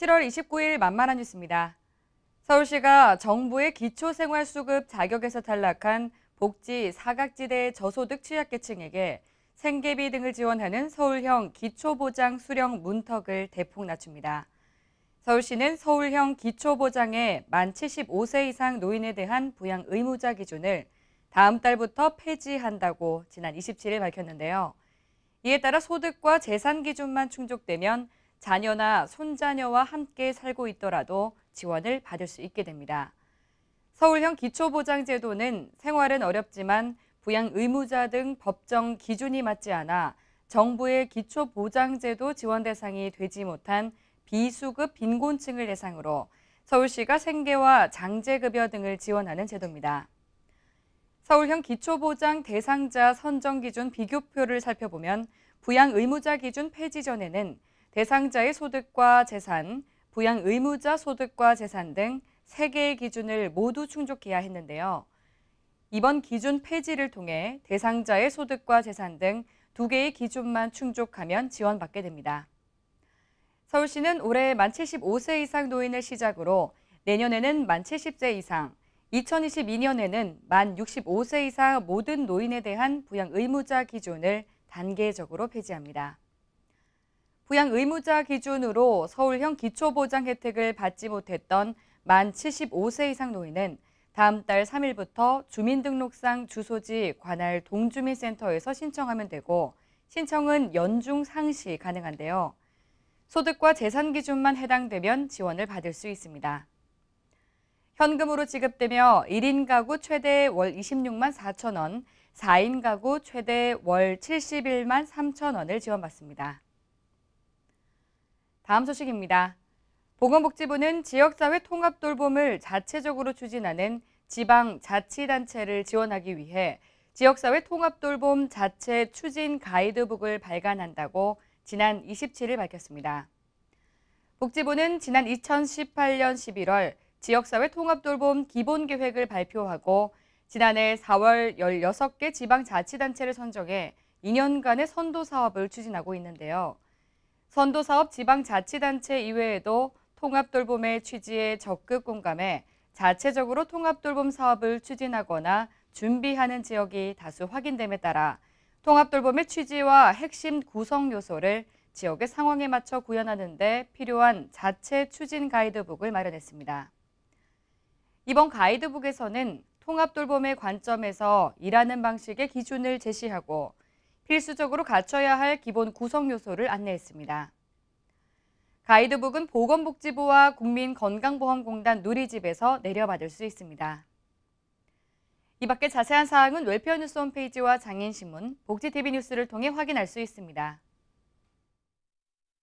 7월 29일 만만한 뉴스입니다. 서울시가 정부의 기초생활수급 자격에서 탈락한 복지 사각지대 저소득 취약계층에게 생계비 등을 지원하는 서울형 기초보장 수령 문턱을 대폭 낮춥니다. 서울시는 서울형 기초보장의 만 75세 이상 노인에 대한 부양 의무자 기준을 다음 달부터 폐지한다고 지난 27일 밝혔는데요. 이에 따라 소득과 재산 기준만 충족되면 자녀나 손자녀와 함께 살고 있더라도 지원을 받을 수 있게 됩니다. 서울형 기초보장제도는 생활은 어렵지만 부양 의무자 등 법정 기준이 맞지 않아 정부의 기초보장제도 지원 대상이 되지 못한 비수급 빈곤층을 대상으로 서울시가 생계와 장제급여 등을 지원하는 제도입니다. 서울형 기초보장 대상자 선정 기준 비교표를 살펴보면 부양 의무자 기준 폐지 전에는 대상자의 소득과 재산, 부양 의무자 소득과 재산 등 3개의 기준을 모두 충족해야 했는데요. 이번 기준 폐지를 통해 대상자의 소득과 재산 등 2개의 기준만 충족하면 지원받게 됩니다. 서울시는 올해 만 75세 이상 노인을 시작으로 내년에는 만 70세 이상, 2022년에는 만 65세 이상 모든 노인에 대한 부양 의무자 기준을 단계적으로 폐지합니다. 부양 의무자 기준으로 서울형 기초보장 혜택을 받지 못했던 만 75세 이상 노인은 다음 달 3일부터 주민등록상 주소지 관할 동주민센터에서 신청하면 되고 신청은 연중 상시 가능한데요. 소득과 재산 기준만 해당되면 지원을 받을 수 있습니다. 현금으로 지급되며 1인 가구 최대 월 26만 4천 원, 4인 가구 최대 월 71만 3천 원을 지원받습니다. 다음 소식입니다. 보건복지부는 지역사회 통합 돌봄을 자체적으로 추진하는 지방 자치단체를 지원하기 위해 지역사회 통합 돌봄 자체 추진 가이드북을 발간한다고 지난 27일 밝혔습니다. 복지부는 지난 2018년 11월 지역사회 통합 돌봄 기본 계획을 발표하고 지난해 4월 16개 지방 자치단체를 선정해 2년간의 선도 사업을 추진하고 있는데요. 선도사업 지방자치단체 이외에도 통합돌봄의 취지에 적극 공감해 자체적으로 통합돌봄 사업을 추진하거나 준비하는 지역이 다수 확인됨에 따라 통합돌봄의 취지와 핵심 구성 요소를 지역의 상황에 맞춰 구현하는 데 필요한 자체 추진 가이드북을 마련했습니다. 이번 가이드북에서는 통합돌봄의 관점에서 일하는 방식의 기준을 제시하고 필수적으로 갖춰야 할 기본 구성 요소를 안내했습니다. 가이드북은 보건복지부와 국민건강보험공단 누리집에서 내려받을 수 있습니다. 이 밖에 자세한 사항은 웰페어 뉴스 홈페이지와 장인신문, 복지TV 뉴스를 통해 확인할 수 있습니다.